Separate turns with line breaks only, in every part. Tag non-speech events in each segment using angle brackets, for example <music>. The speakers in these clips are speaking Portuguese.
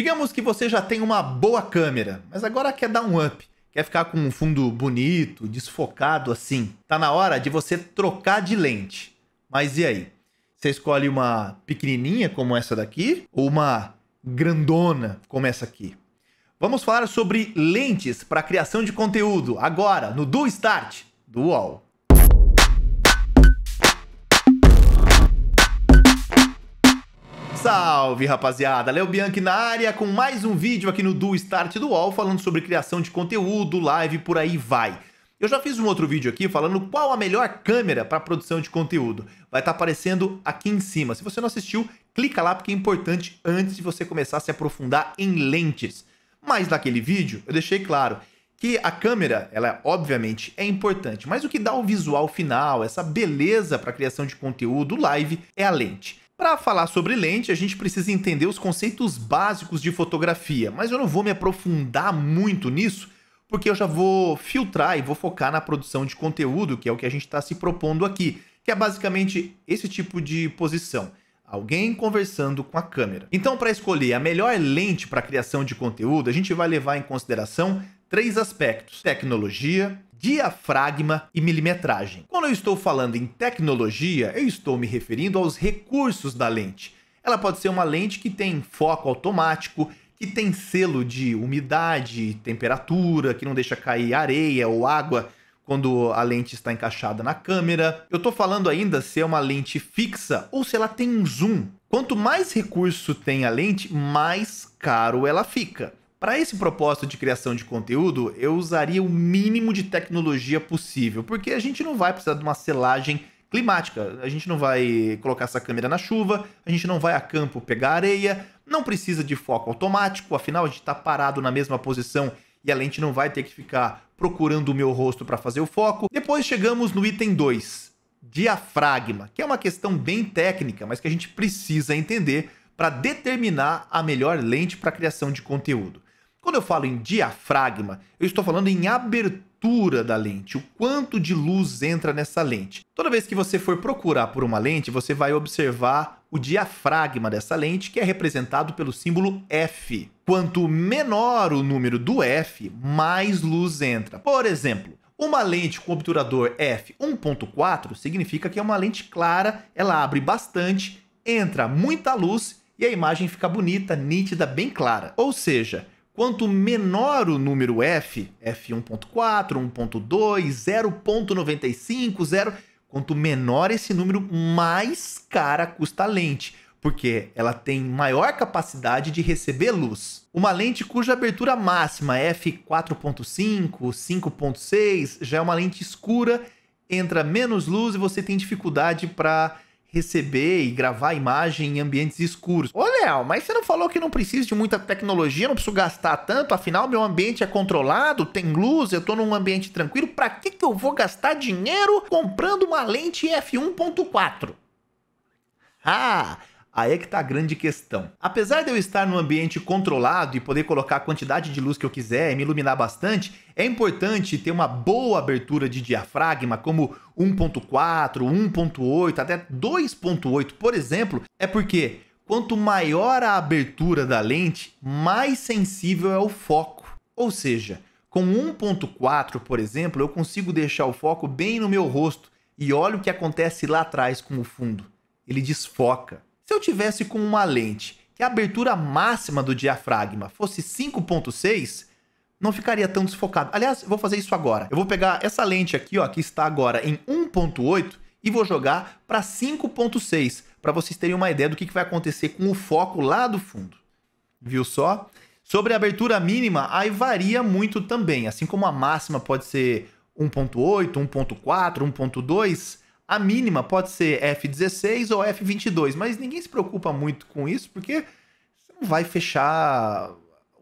Digamos que você já tem uma boa câmera, mas agora quer dar um up. Quer ficar com um fundo bonito, desfocado assim? Tá na hora de você trocar de lente. Mas e aí? Você escolhe uma pequenininha como essa daqui ou uma grandona como essa aqui? Vamos falar sobre lentes para criação de conteúdo agora no Do Start do UOL. Salve, rapaziada! Léo Bianchi na área com mais um vídeo aqui no Do Start do UOL falando sobre criação de conteúdo, live, por aí vai. Eu já fiz um outro vídeo aqui falando qual a melhor câmera para produção de conteúdo. Vai estar tá aparecendo aqui em cima. Se você não assistiu, clica lá porque é importante antes de você começar a se aprofundar em lentes. Mas naquele vídeo eu deixei claro que a câmera, ela obviamente é importante, mas o que dá o visual final, essa beleza para criação de conteúdo live é a lente. Para falar sobre lente, a gente precisa entender os conceitos básicos de fotografia, mas eu não vou me aprofundar muito nisso, porque eu já vou filtrar e vou focar na produção de conteúdo, que é o que a gente está se propondo aqui, que é basicamente esse tipo de posição. Alguém conversando com a câmera. Então, para escolher a melhor lente para criação de conteúdo, a gente vai levar em consideração três aspectos: tecnologia, diafragma e milimetragem. Quando eu estou falando em tecnologia, eu estou me referindo aos recursos da lente. Ela pode ser uma lente que tem foco automático, que tem selo de umidade, temperatura, que não deixa cair areia ou água quando a lente está encaixada na câmera. Eu estou falando ainda se é uma lente fixa ou se ela tem um zoom. Quanto mais recurso tem a lente, mais caro ela fica. Para esse propósito de criação de conteúdo, eu usaria o mínimo de tecnologia possível, porque a gente não vai precisar de uma selagem climática. A gente não vai colocar essa câmera na chuva, a gente não vai a campo pegar areia, não precisa de foco automático, afinal a gente está parado na mesma posição e a lente não vai ter que ficar procurando o meu rosto para fazer o foco. Depois chegamos no item 2, diafragma, que é uma questão bem técnica, mas que a gente precisa entender para determinar a melhor lente para criação de conteúdo. Quando eu falo em diafragma, eu estou falando em abertura da lente, o quanto de luz entra nessa lente. Toda vez que você for procurar por uma lente, você vai observar o diafragma dessa lente, que é representado pelo símbolo F. Quanto menor o número do F, mais luz entra. Por exemplo, uma lente com obturador f1.4 significa que é uma lente clara, ela abre bastante, entra muita luz e a imagem fica bonita, nítida, bem clara. Ou seja, Quanto menor o número F, F1.4, 1.2, 0.95, 0, quanto menor esse número, mais cara custa a lente, porque ela tem maior capacidade de receber luz. Uma lente cuja abertura máxima é F4.5, 5.6 já é uma lente escura, entra menos luz e você tem dificuldade para receber e gravar imagem em ambientes escuros. Ô, Léo, mas você não falou que não preciso de muita tecnologia, não preciso gastar tanto, afinal meu ambiente é controlado, tem luz, eu tô num ambiente tranquilo, pra que que eu vou gastar dinheiro comprando uma lente f1.4? Ah, Aí é que tá a grande questão. Apesar de eu estar num ambiente controlado e poder colocar a quantidade de luz que eu quiser e me iluminar bastante, é importante ter uma boa abertura de diafragma, como 1.4, 1.8, até 2.8, por exemplo, é porque quanto maior a abertura da lente, mais sensível é o foco. Ou seja, com 1.4, por exemplo, eu consigo deixar o foco bem no meu rosto e olha o que acontece lá atrás com o fundo. Ele desfoca. Se eu tivesse com uma lente que a abertura máxima do diafragma fosse 5.6, não ficaria tão desfocado. Aliás, eu vou fazer isso agora. Eu vou pegar essa lente aqui, ó, que está agora em 1.8 e vou jogar para 5.6, para vocês terem uma ideia do que, que vai acontecer com o foco lá do fundo. Viu só? Sobre a abertura mínima, aí varia muito também, assim como a máxima pode ser 1.8, 1.4, 1.2, a mínima pode ser F16 ou F22, mas ninguém se preocupa muito com isso porque você não vai fechar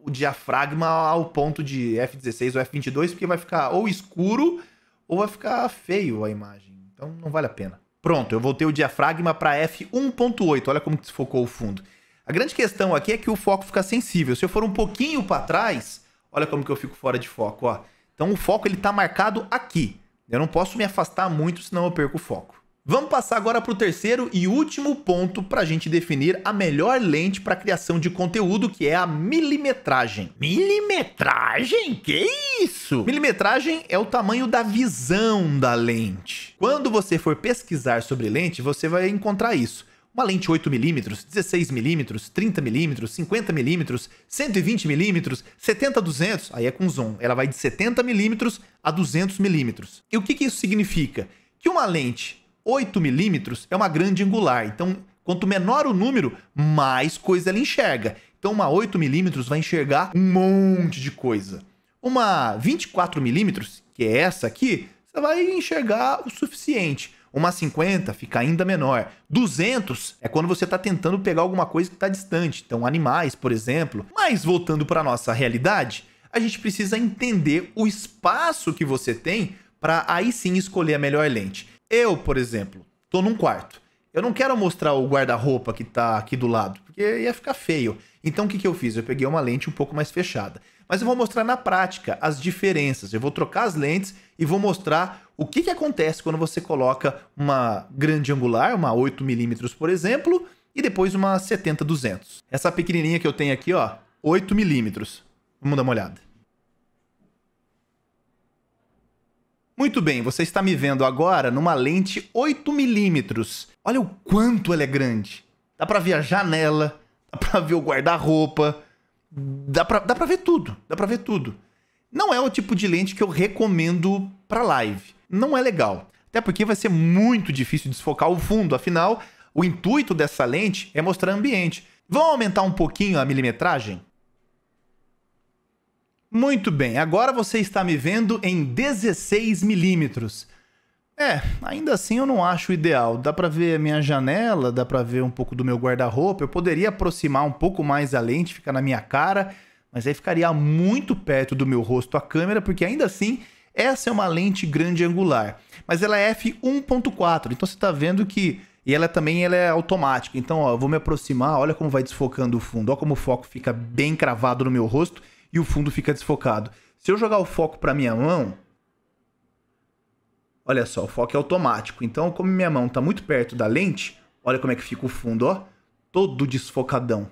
o diafragma ao ponto de F16 ou F22 porque vai ficar ou escuro ou vai ficar feio a imagem. Então não vale a pena. Pronto, eu voltei o diafragma para F1.8. Olha como desfocou o fundo. A grande questão aqui é que o foco fica sensível. Se eu for um pouquinho para trás, olha como que eu fico fora de foco, ó. Então o foco ele tá marcado aqui. Eu não posso me afastar muito, senão eu perco o foco. Vamos passar agora para o terceiro e último ponto para a gente definir a melhor lente para criação de conteúdo, que é a milimetragem. Milimetragem? Que isso? Milimetragem é o tamanho da visão da lente. Quando você for pesquisar sobre lente, você vai encontrar isso uma lente 8mm, 16mm, 30mm, 50mm, 120mm, 70-200, aí é com zoom, ela vai de 70mm a 200mm. E o que, que isso significa? Que uma lente 8mm é uma grande angular, então quanto menor o número, mais coisa ela enxerga. Então uma 8mm vai enxergar um monte de coisa. Uma 24mm, que é essa aqui, você vai enxergar o suficiente. Uma 50 fica ainda menor. 200 é quando você está tentando pegar alguma coisa que está distante, então animais, por exemplo. Mas voltando para nossa realidade, a gente precisa entender o espaço que você tem para aí sim escolher a melhor lente. Eu, por exemplo, estou num quarto. Eu não quero mostrar o guarda-roupa que está aqui do lado, porque ia ficar feio. Então o que, que eu fiz? Eu peguei uma lente um pouco mais fechada mas eu vou mostrar na prática as diferenças. Eu vou trocar as lentes e vou mostrar o que, que acontece quando você coloca uma grande angular, uma 8mm por exemplo, e depois uma 70-200. Essa pequenininha que eu tenho aqui, ó, 8mm. Vamos dar uma olhada. Muito bem, você está me vendo agora numa lente 8mm. Olha o quanto ela é grande. Dá para ver a janela, dá para ver o guarda-roupa, dá pra, dá pra ver tudo. Dá pra ver tudo. Não é o tipo de lente que eu recomendo pra live. Não é legal. Até porque vai ser muito difícil desfocar o fundo, afinal, o intuito dessa lente é mostrar ambiente. Vamos aumentar um pouquinho a milimetragem? Muito bem, agora você está me vendo em 16 milímetros. É, ainda assim eu não acho ideal. Dá para ver a minha janela, dá para ver um pouco do meu guarda-roupa. Eu poderia aproximar um pouco mais a lente, ficar na minha cara, mas aí ficaria muito perto do meu rosto a câmera, porque ainda assim essa é uma lente grande angular. Mas ela é f1.4, então você está vendo que e ela também ela é automática. Então, ó, eu vou me aproximar, olha como vai desfocando o fundo, olha como o foco fica bem cravado no meu rosto e o fundo fica desfocado. Se eu jogar o foco para minha mão, Olha só, o foco é automático. Então, como minha mão está muito perto da lente, olha como é que fica o fundo, ó. Todo desfocadão.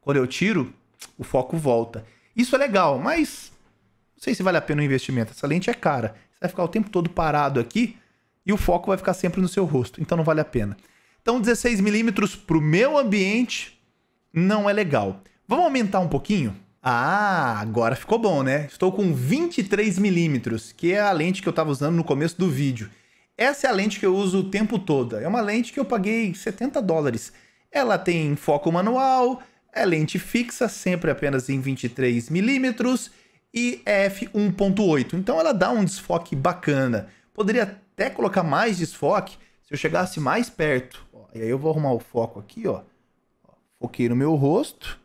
Quando eu tiro, o foco volta. Isso é legal, mas não sei se vale a pena o investimento. Essa lente é cara. Você vai ficar o tempo todo parado aqui e o foco vai ficar sempre no seu rosto. Então não vale a pena. Então 16 milímetros para o meu ambiente não é legal. Vamos aumentar um pouquinho? Ah, agora ficou bom, né? Estou com 23 milímetros, que é a lente que eu estava usando no começo do vídeo. Essa é a lente que eu uso o tempo todo. É uma lente que eu paguei 70 dólares. Ela tem foco manual, é lente fixa, sempre apenas em 23 milímetros e é f1.8. Então ela dá um desfoque bacana. Poderia até colocar mais desfoque se eu chegasse mais perto. e aí eu vou arrumar o foco aqui, ó. Foquei no meu rosto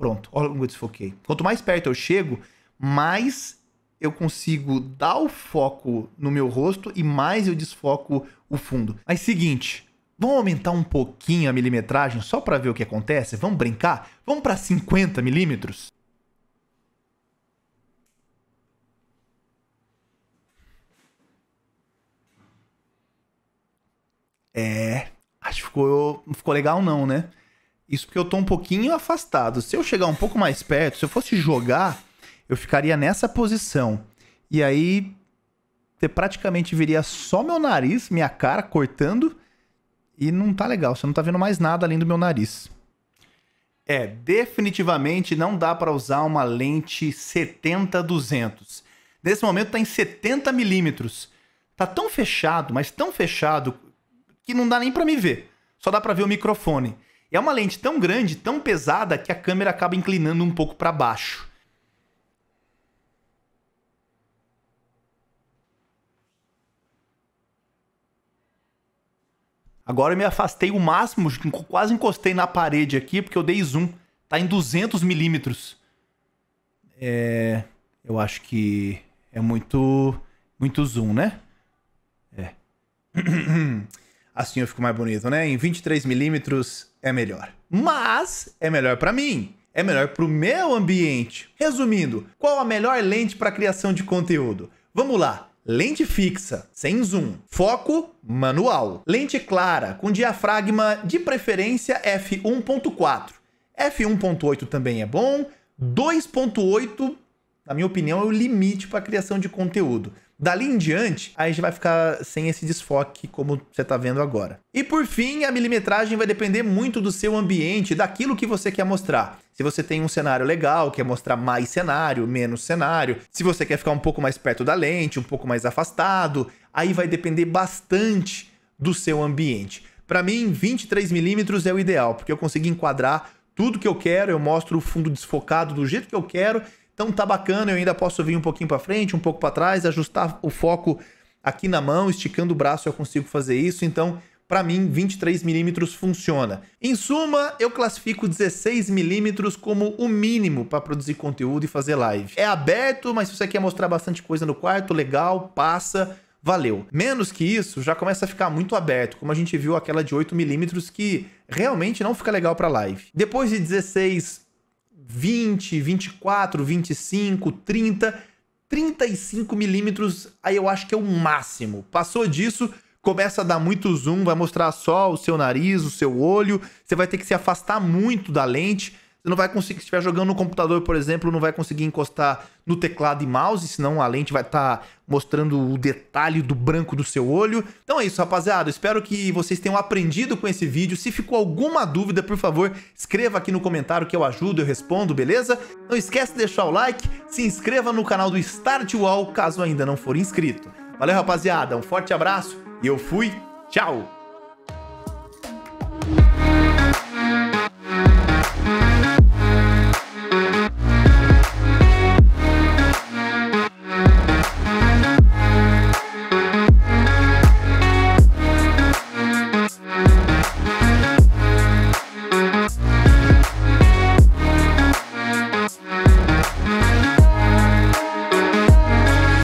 Pronto, olha como eu desfoquei. Quanto mais perto eu chego, mais eu consigo dar o foco no meu rosto e mais eu desfoco o fundo. Mas seguinte, vamos aumentar um pouquinho a milimetragem só para ver o que acontece? Vamos brincar? Vamos para 50 milímetros? É, acho que ficou, ficou legal não, né? Isso porque eu tô um pouquinho afastado. Se eu chegar um pouco mais perto, se eu fosse jogar, eu ficaria nessa posição. E aí praticamente viria só meu nariz, minha cara cortando. E não tá legal, você não tá vendo mais nada além do meu nariz. É, definitivamente não dá para usar uma lente 70-200. Nesse momento tá em 70 milímetros. Tá tão fechado, mas tão fechado, que não dá nem para me ver. Só dá para ver o microfone é uma lente tão grande, tão pesada, que a câmera acaba inclinando um pouco para baixo. Agora eu me afastei o máximo, quase encostei na parede aqui, porque eu dei zoom. Tá em 200 milímetros. É, eu acho que é muito, muito zoom, né? É. <clears throat> Assim eu fico mais bonito, né? Em 23 milímetros é melhor. Mas é melhor para mim. É melhor para o meu ambiente. Resumindo, qual a melhor lente para criação de conteúdo? Vamos lá. Lente fixa, sem zoom. Foco manual. Lente clara, com diafragma de preferência f1.4. F1.8 também é bom. 2.8, na minha opinião, é o limite para criação de conteúdo. Dali em diante, a gente vai ficar sem esse desfoque como você está vendo agora. E por fim, a milimetragem vai depender muito do seu ambiente, daquilo que você quer mostrar. Se você tem um cenário legal, quer mostrar mais cenário, menos cenário, se você quer ficar um pouco mais perto da lente, um pouco mais afastado, aí vai depender bastante do seu ambiente. Para mim, 23mm é o ideal, porque eu consegui enquadrar tudo que eu quero, eu mostro o fundo desfocado do jeito que eu quero então tá bacana, eu ainda posso vir um pouquinho para frente, um pouco para trás, ajustar o foco aqui na mão, esticando o braço eu consigo fazer isso. Então, para mim, 23 milímetros funciona. Em suma, eu classifico 16 milímetros como o mínimo para produzir conteúdo e fazer live. É aberto, mas se você quer mostrar bastante coisa no quarto, legal, passa, valeu. Menos que isso, já começa a ficar muito aberto, como a gente viu aquela de 8 milímetros que realmente não fica legal para live. Depois de 16 20, 24, 25, 30, 35 milímetros, aí eu acho que é o máximo. Passou disso, começa a dar muito zoom, vai mostrar só o seu nariz, o seu olho, você vai ter que se afastar muito da lente. Você não vai conseguir, se estiver jogando no computador, por exemplo, não vai conseguir encostar no teclado e mouse, senão a lente vai estar tá mostrando o detalhe do branco do seu olho. Então é isso, rapaziada. Espero que vocês tenham aprendido com esse vídeo. Se ficou alguma dúvida, por favor, escreva aqui no comentário que eu ajudo, eu respondo, beleza? Não esquece de deixar o like, se inscreva no canal do Start Wall, caso ainda não for inscrito. Valeu, rapaziada. Um forte abraço e eu fui. Tchau!